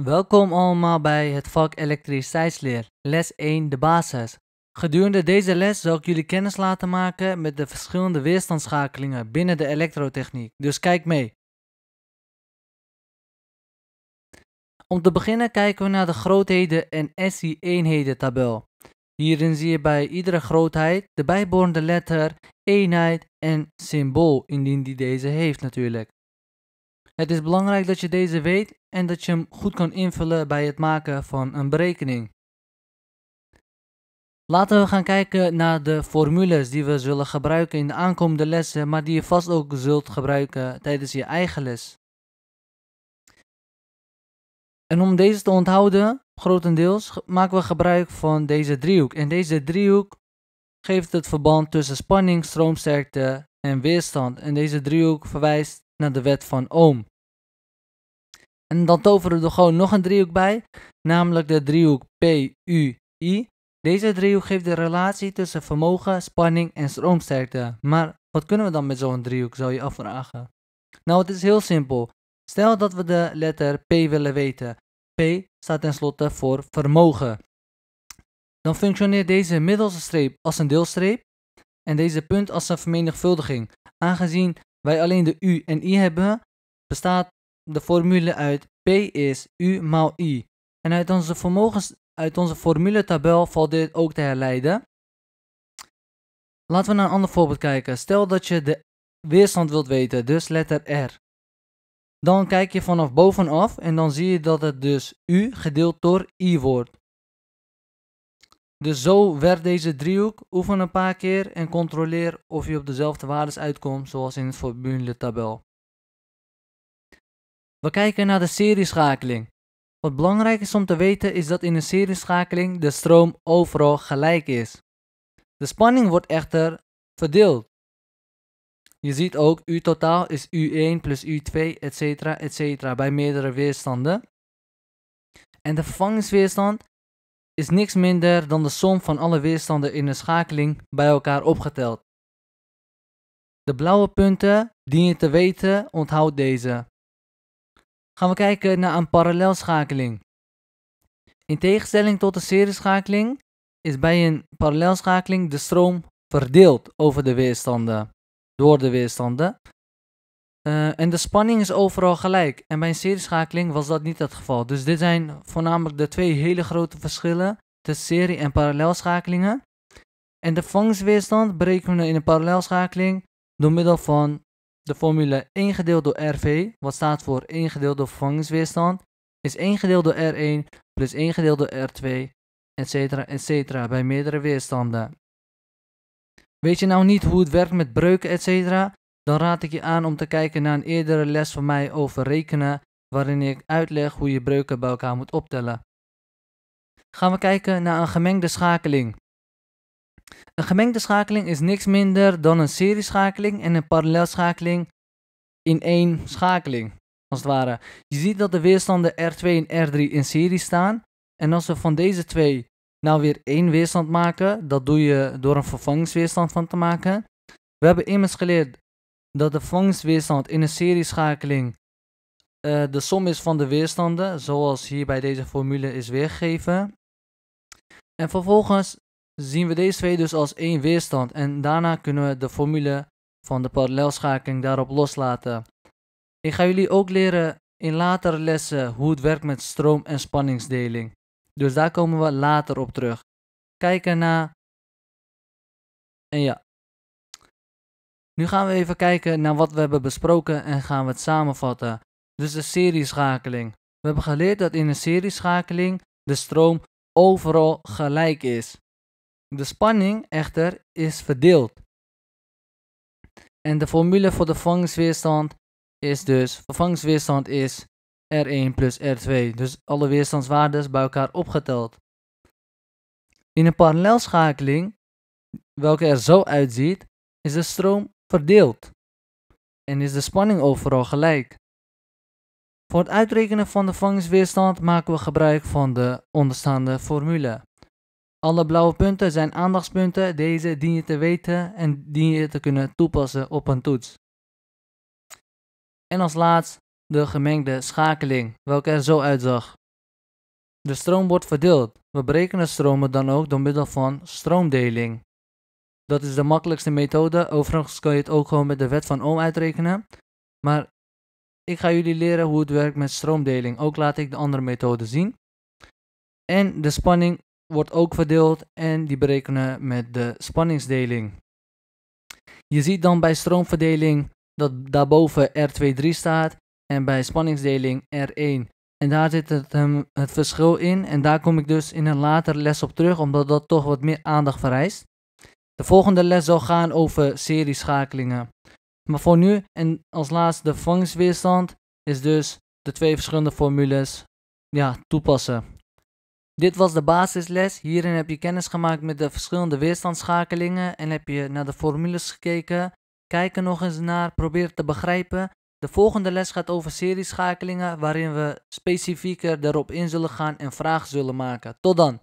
Welkom allemaal bij het vak elektriciteitsleer, les 1 de basis. Gedurende deze les zal ik jullie kennis laten maken met de verschillende weerstandsschakelingen binnen de elektrotechniek, dus kijk mee. Om te beginnen kijken we naar de grootheden en SI-eenheden tabel. Hierin zie je bij iedere grootheid de bijbehorende letter, eenheid en symbool, indien die deze heeft natuurlijk. Het is belangrijk dat je deze weet en dat je hem goed kan invullen bij het maken van een berekening. Laten we gaan kijken naar de formules die we zullen gebruiken in de aankomende lessen, maar die je vast ook zult gebruiken tijdens je eigen les. En om deze te onthouden, grotendeels, maken we gebruik van deze driehoek. En deze driehoek geeft het verband tussen spanning, stroomsterkte en weerstand. En deze driehoek verwijst naar de wet van Ohm. En dan toveren we er gewoon nog een driehoek bij, namelijk de driehoek PUI. Deze driehoek geeft de relatie tussen vermogen, spanning en stroomsterkte. Maar wat kunnen we dan met zo'n driehoek, zou je afvragen? Nou, het is heel simpel. Stel dat we de letter P willen weten. P staat tenslotte voor vermogen. Dan functioneert deze middelste streep als een deelstreep en deze punt als een vermenigvuldiging. Aangezien wij alleen de U en I hebben, bestaat de formule uit P is U maal I. En uit onze, vermogens, uit onze formuletabel valt dit ook te herleiden. Laten we naar een ander voorbeeld kijken. Stel dat je de weerstand wilt weten, dus letter R. Dan kijk je vanaf bovenaf en dan zie je dat het dus U gedeeld door I wordt. Dus zo werkt deze driehoek. Oefen een paar keer en controleer of je op dezelfde waardes uitkomt zoals in het formuletabel. We kijken naar de serieschakeling. Wat belangrijk is om te weten is dat in een serieschakeling de stroom overal gelijk is. De spanning wordt echter verdeeld. Je ziet ook U totaal is U1 plus U2 etc. etc. bij meerdere weerstanden. En de vervangingsweerstand is niks minder dan de som van alle weerstanden in een schakeling bij elkaar opgeteld. De blauwe punten die je te weten, onthoud deze gaan we kijken naar een parallelschakeling. In tegenstelling tot de serieschakeling is bij een parallelschakeling de stroom verdeeld over de weerstanden, door de weerstanden. Eh, en de spanning is overal gelijk. En bij een serieschakeling was dat niet het geval. Dus dit zijn voornamelijk de twee hele grote verschillen tussen serie- en parallelschakelingen. En de vangstweerstand berekenen we in een parallelschakeling door middel van de formule 1 gedeeld door RV, wat staat voor 1 gedeeld door vervangingsweerstand, is 1 gedeeld door R1 plus 1 gedeeld door R2, etc. etc. bij meerdere weerstanden. Weet je nou niet hoe het werkt met breuken, etc.? Dan raad ik je aan om te kijken naar een eerdere les van mij over rekenen, waarin ik uitleg hoe je breuken bij elkaar moet optellen. Gaan we kijken naar een gemengde schakeling. Een gemengde schakeling is niks minder dan een serieschakeling en een parallelschakeling in één schakeling, als het ware. Je ziet dat de weerstanden R2 en R3 in serie staan. En als we van deze twee nou weer één weerstand maken, dat doe je door een vervangingsweerstand van te maken. We hebben immers geleerd dat de vervangingsweerstand in een serieschakeling uh, eh, de som is van de weerstanden, zoals hier bij deze formule is weergegeven. En vervolgens zien we deze twee dus als één weerstand en daarna kunnen we de formule van de parallelschakeling daarop loslaten. Ik ga jullie ook leren in latere lessen hoe het werkt met stroom- en spanningsdeling. Dus daar komen we later op terug. Kijken naar En ja. Nu gaan we even kijken naar wat we hebben besproken en gaan we het samenvatten. Dus de serieschakeling. We hebben geleerd dat in een serieschakeling de stroom overal gelijk is. De spanning echter is verdeeld. En de formule voor de vervangingsweerstand is dus, vervangingsweerstand is R1 plus R2. Dus alle weerstandswaardes bij elkaar opgeteld. In een parallelschakeling, welke er zo uitziet, is de stroom verdeeld. En is de spanning overal gelijk. Voor het uitrekenen van de vangingsweerstand maken we gebruik van de onderstaande formule. Alle blauwe punten zijn aandachtspunten. Deze dien je te weten en die je te kunnen toepassen op een toets. En als laatst de gemengde schakeling, welke er zo uitzag. De stroom wordt verdeeld. We berekenen stromen dan ook door middel van stroomdeling. Dat is de makkelijkste methode. Overigens kan je het ook gewoon met de wet van Ohm uitrekenen. Maar ik ga jullie leren hoe het werkt met stroomdeling. Ook laat ik de andere methode zien. En de spanning wordt ook verdeeld en die berekenen met de spanningsdeling. Je ziet dan bij stroomverdeling dat daarboven R23 staat en bij spanningsdeling R1. En daar zit het, het verschil in en daar kom ik dus in een later les op terug omdat dat toch wat meer aandacht vereist. De volgende les zal gaan over serieschakelingen. Maar voor nu en als laatste de vangstweerstand is dus de twee verschillende formules ja, toepassen. Dit was de basisles. Hierin heb je kennis gemaakt met de verschillende weerstandschakelingen en heb je naar de formules gekeken. Kijk er nog eens naar, probeer te begrijpen. De volgende les gaat over serieschakelingen, waarin we specifieker erop in zullen gaan en vragen zullen maken. Tot dan!